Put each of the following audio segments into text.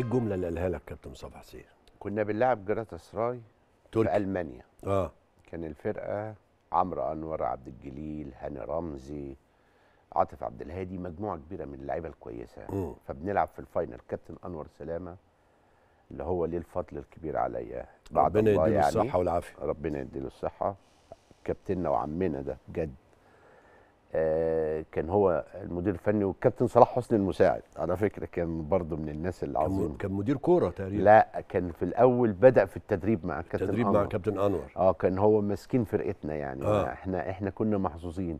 ايه الجمله اللي قالها لك كابتن مصطفى حسين كنا بنلعب جراتا سراي في المانيا اه كان الفرقه عمرو انور عبد الجليل هاني رمزي عاطف عبد الهادي مجموعه كبيره من اللعيبه الكويسه م. فبنلعب في الفاينل كابتن انور سلامه اللي هو ليه الفضل الكبير عليا بعد ربنا يديله يعني الصحه والعافيه ربنا يديله الصحه كابتننا وعمنا ده بجد آه، كان هو المدير الفني والكابتن صلاح حسني المساعد على فكره كان برضه من الناس العظيمه كان مدير كوره تقريبا لا كان في الاول بدا في التدريب مع الكابتن التدريب أنور. مع كابتن انور اه كان هو ماسكين فرقتنا يعني آه. احنا احنا كنا محظوظين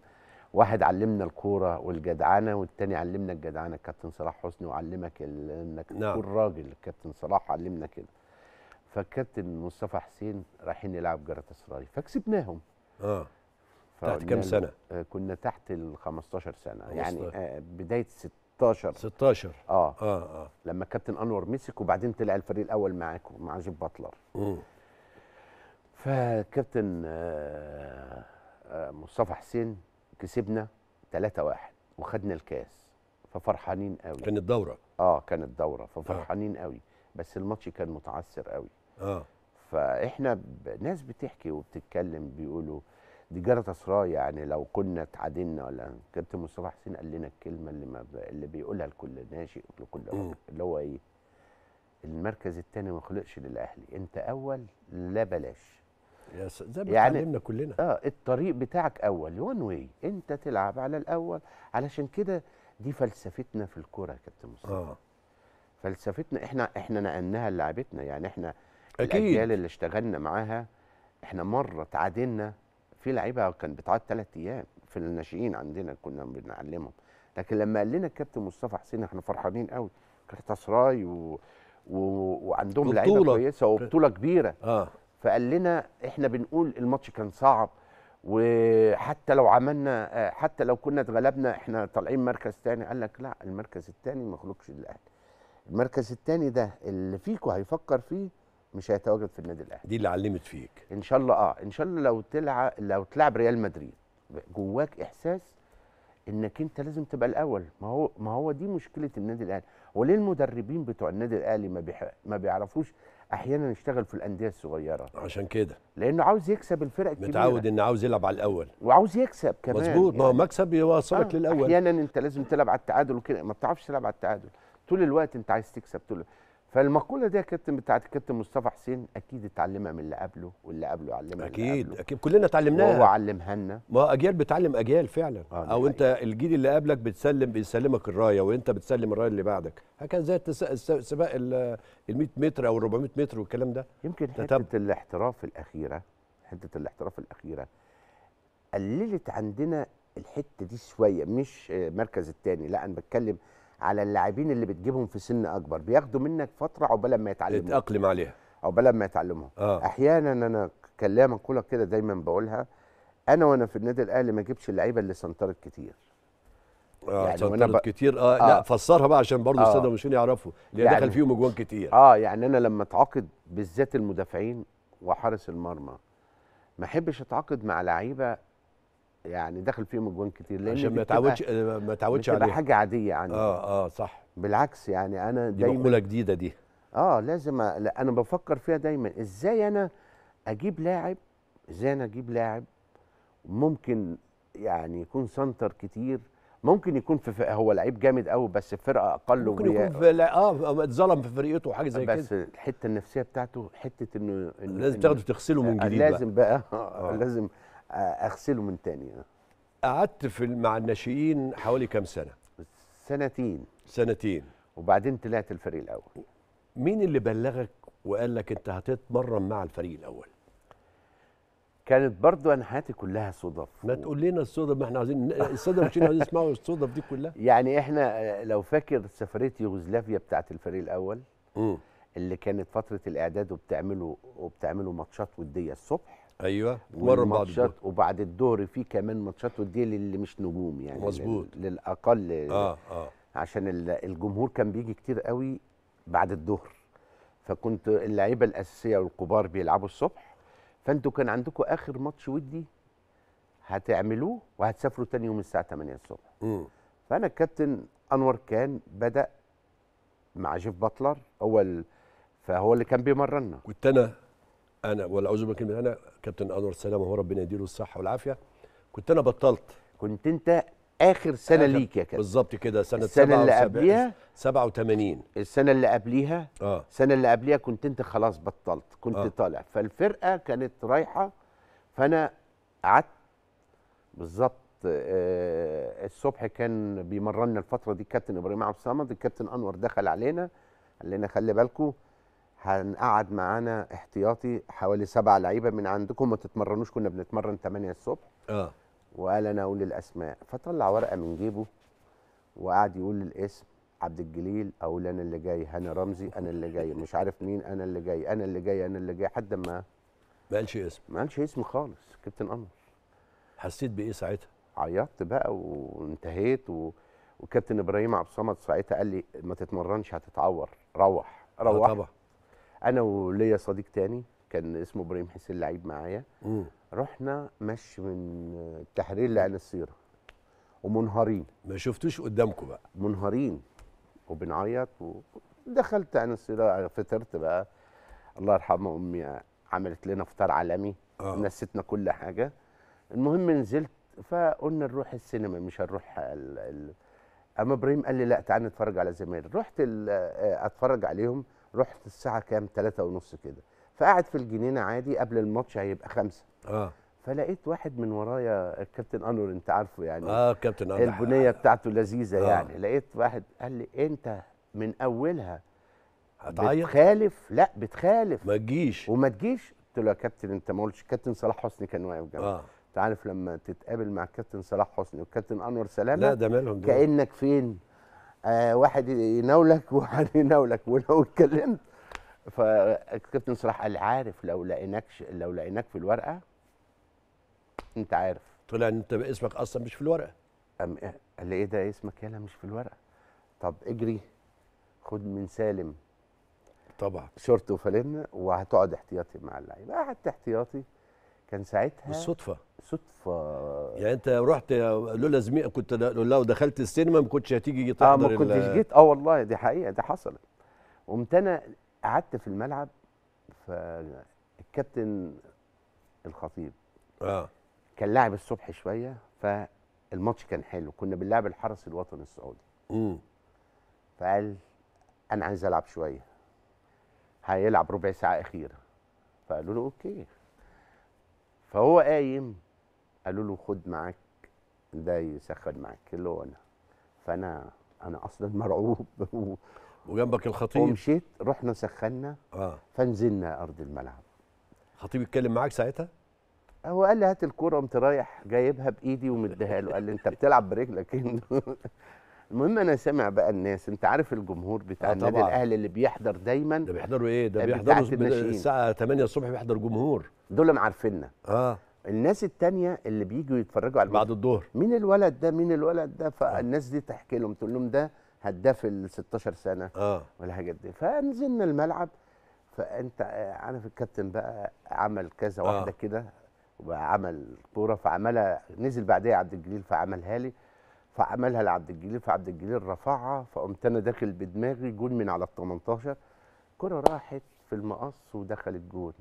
واحد علمنا الكوره والجدعنه والتاني علمنا الجدعنه الكابتن صلاح حسني وعلمك انك نعم. تكون راجل الكابتن صلاح علمنا كده فالكابتن مصطفى حسين رايحين نلعب جرات اسرائيل فكسبناهم اه تحت كام سنه؟ آه، كنا تحت ال 15 سنه يعني آه، بدايه 16 16 اه اه اه لما كابتن انور مسك وبعدين طلع الفريق الاول معاك مع جيب باتلر امم فكابتن آه، مصطفى حسين كسبنا 3 1 وخدنا الكاس ففرحانين قوي كانت دوره اه كانت دوره ففرحانين آه. قوي بس الماتش كان متعثر قوي اه فاحنا ناس بتحكي وبتتكلم بيقولوا دي جرت اسرار يعني لو كنا اتعادلنا ولا كابتن مصطفى حسين قال لنا الكلمه اللي ما ب... اللي بيقولها لكل ناشئ ولكل اللي هو ايه المركز الثاني ما خلقش للاهلي انت اول لا بلاش يا زي ما يعني كلنا اه الطريق بتاعك اول وان واي انت تلعب على الاول علشان كده دي فلسفتنا في الكوره يا كابتن مصطفى آه. فلسفتنا احنا احنا نقلناها لعبتنا يعني احنا أكيد. الاجيال اللي اشتغلنا معاها احنا مره اتعادلنا في لعيبه كان بتعاد ثلاث ايام في الناشئين عندنا كنا بنعلمهم لكن لما قال لنا الكابتن مصطفى حسين احنا فرحانين قوي اسراي و... و... وعندهم لعيبه كويسه وبطوله كبيره آه. فقال لنا احنا بنقول الماتش كان صعب وحتى لو عملنا حتى لو كنا اتغلبنا احنا طالعين مركز تاني قال لك لا المركز التاني ما خلقش للاهلي المركز التاني ده اللي فيكم هيفكر فيه مش هيتواجد في النادي الاهلي دي اللي علمت فيك ان شاء الله اه ان شاء الله لو تلعب لو تلعب ريال مدريد جواك احساس انك انت لازم تبقى الاول ما هو ما هو دي مشكله النادي الاهلي وليه المدربين بتوع النادي الاهلي ما بيح... ما بيعرفوش احيانا يشتغل في الانديه الصغيره عشان كده لانه عاوز يكسب الفرق الكبيره متعود ان عاوز يلعب على الاول وعاوز يكسب كمان مظبوط ما هو يعني مكسب يوصلك آه للاول احيانا انت لازم تلعب على التعادل وكده ما بتعرفش تلعب على التعادل طول الوقت انت عايز تكسب طول الوقت. فالمقوله دي يا كابتن بتاعت الكابتن مصطفى حسين اكيد اتعلمها من اللي قبله واللي قبله علمها اكيد قبله. اكيد كلنا اتعلمناها وهو علمها لنا ما اجيال بتعلم اجيال فعلا آه او انت حقيقة. الجيل اللي قبلك بتسلم بيسلمك الرايه وانت بتسلم الرايه اللي بعدك هكذا زي سباق ال 100 متر او ال 400 متر والكلام ده يمكن حته الاحتراف الاخيره حته الاحتراف الاخيره قللت عندنا الحته دي شويه مش مركز الثاني لا انا بتكلم على اللاعبين اللي بتجيبهم في سن اكبر بياخدوا منك فتره عقبال ما يتعلموا يتاقلم عليها عقبال ما يتعلموا آه. احيانا انا كلام اقولك كده دايما بقولها انا وانا في النادي الاهلي ما اجيبش اللعيبه اللي سنترت كتير اه يعني سنترت ب... كتير آه, اه لا فسرها بقى عشان برضه الساده آه. مشين يعرفوا اللي يعني دخل يعني فيهم اجوان كتير اه يعني انا لما اتعاقد بالذات المدافعين وحارس المرمى ما احبش اتعاقد مع لعيبه يعني دخل فيهم اجوان كتير لان عشان ما تعودش ما تعودش عليها حاجه عاديه عندي اه اه صح بالعكس يعني انا دايما دي مقوله جديده دي اه لازم أ... لا انا بفكر فيها دايما ازاي انا اجيب لاعب ازاي انا اجيب لاعب ممكن يعني يكون سنتر كتير ممكن يكون في هو لعيب جامد قوي بس في فرقه اقل ممكن يكون في اه اتظلم في فرقته وحاجه زي كده بس الحته النفسيه بتاعته حته انه, إنه لازم تاخده تغسله من آه، جديد لازم بقى, بقى. آه. لازم اغسله من تاني آه. قعدت في مع الناشئين حوالي كام سنه سنتين سنتين وبعدين طلعت الفريق الاول مين اللي بلغك وقال لك انت هتتمرن مع الفريق الاول كانت برضو انا حياتي كلها صدف ما تقول لنا الصدف ما احنا عايزين الصدف مش عايزين نسمعوا الصدف دي كلها يعني احنا آه، لو فاكر سفريه يوغوسلافيا بتاعت الفريق الاول امم اللي كانت فتره الاعداد وبتعملوا وبتعملوا ماتشات وديه الصبح ايوه ورا بعد الظهر وبعد الظهر في كمان ماتشات وديه للي مش نجوم يعني مظبوط للاقل اه اه عشان الجمهور كان بيجي كتير قوي بعد الظهر فكنت اللعيبه الاساسيه والكبار بيلعبوا الصبح فانتوا كان عندكم اخر ماتش ودي هتعملوه وهتسافروا تاني يوم الساعه 8 الصبح م. فانا الكابتن انور كان بدا مع جيف باتلر هو فهو اللي كان بيمرنا كنت انا انا ولا اعوذ بالله انا كابتن انور سلامه هو ربنا يديله الصحه والعافيه كنت انا بطلت كنت انت اخر سنه آخر ليك يا كابتن بالظبط كده سنه السنه اللي قبليها 87 السنه اللي قبليها اه السنه اللي قبليها كنت انت خلاص بطلت كنت آه. طالع فالفرقه كانت رايحه فانا قعدت بالظبط آه الصبح كان بيمرنا الفتره دي كابتن ابراهيم عبد الصمد الكابتن انور دخل علينا قال لنا خلي بالكم هنقعد معانا احتياطي حوالي سبع لعيبه من عندكم ما تتمرنوش كنا بنتمرن 8 الصبح اه وقال انا اقول الاسماء فطلع ورقه من جيبه وقعد يقول الاسم عبد الجليل اقول انا اللي جاي هاني رمزي انا اللي جاي مش عارف مين انا اللي جاي انا اللي جاي انا اللي جاي حد ما ما قالش اسم ما قالش اسم خالص كابتن قمر حسيت بايه ساعتها؟ عيطت بقى وانتهيت و... وكابتن ابراهيم عبد الصمد ساعتها قال لي ما تتمرنش هتتعور روح آه، روح طبعا انا وليا صديق تاني كان اسمه ابراهيم حسين لعيب معايا رحنا مشي من التحرير لعين السيره ومنهارين ما شفتوش قدامكم بقى منهارين وبنعيط ودخلت عين السيره فطرت بقى الله يرحمها امي عملت لنا فطار عالمي آه. نسيتنا كل حاجه المهم نزلت فقلنا نروح السينما مش هنروح ال... اما ابراهيم قال لي لا تعالى نتفرج على زمايل رحت ال... آه، اتفرج عليهم رحت الساعه كام تلاتة ونص كده فقعد في الجنينه عادي قبل الماتش هيبقى خمسة اه فلقيت واحد من ورايا الكابتن انور انت عارفه يعني اه كابتن انور البنيه بتاعته لذيذه آه. يعني لقيت واحد قال لي انت من اولها هتعيط بتخالف لا بتخالف ما تجيش وما تجيش قلت له يا كابتن انت ما قلتش كابتن صلاح حسني كان واقف جنبي آه. انت عارف لما تتقابل مع الكابتن صلاح حسني والكابتن انور سلامه لا ده مالهم كانك فين آه واحد يناولك وواحد يناولك ولو اتكلمت فالكابتن صلاح قال عارف لو لقيناكش لو لقيناك في الورقه انت عارف طلع انت اسمك اصلا مش في الورقه أم قال لي ايه ده اسمك يالا مش في الورقه طب اجري خد من سالم طبعا شورت وفالين وهتقعد احتياطي مع اللعيبه قعدت احتياطي كان ساعتها بالصدفه صدفه يعني انت رحت لولا زميل كنت لو دخلت السينما ما كنتش هتيجي آه، تحضر اه ما كنتش جيت اه والله دي حقيقه دي حصلت قمت انا قعدت في الملعب فالكابتن الخطيب اه كان لاعب الصبح شويه فالماتش كان حلو كنا بنلعب الحرس الوطني السعودي امم فقال انا عايز العب شويه هيلعب ربع ساعه اخيره فقالوا له اوكي فهو قايم قالوا له خد معاك ده يسخن معاك اللي هو انا فانا انا اصلا مرعوب وجنبك الخطيب ومشيت رحنا سخنا اه فنزلنا ارض الملعب الخطيب اتكلم معاك ساعتها؟ هو قال لي هات الكوره قمت رايح جايبها بايدي ومديها له قال لي انت بتلعب برجلك المهم انا سامع بقى الناس انت عارف الجمهور بتاع آه النادي الاهلي اللي بيحضر دايما ده بيحضروا ايه ده آه، بيحضروا الساعه 8 الصبح بيحضر جمهور دول عارفيننا اه الناس التانية اللي بيجوا يتفرجوا على بعد الظهر مين الولد ده مين الولد ده آه. فالناس دي تحكي لهم تقول لهم ده هداف ال 16 سنه اه ولا والحاجات دي فنزلنا الملعب فانت آه، عارف الكابتن بقى عمل كذا واحده آه. كده وعمل كوره فعملها نزل بعديها عبد الجليل فعملها لي فعملها لعبد الجليل فعبد الجليل رفعها فقمت انا داخل بدماغي جول من على ال 18 كرة راحت في المقص ودخلت جول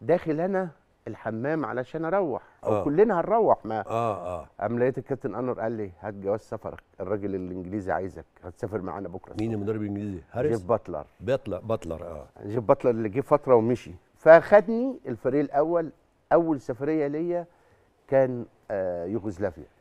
داخل انا الحمام علشان اروح او آه. كلنا هنروح ما اه اه قام لقيت الكابتن انور قال لي هات جواز سفرك الراجل الانجليزي عايزك هتسافر معانا بكره مين المدرب الانجليزي هاريس جيف باتلر باتلر باتلر اه جيف باتلر اللي جه فتره ومشي فاخدني الفريق الاول اول سفريه ليا كان آه يوغوسلافيا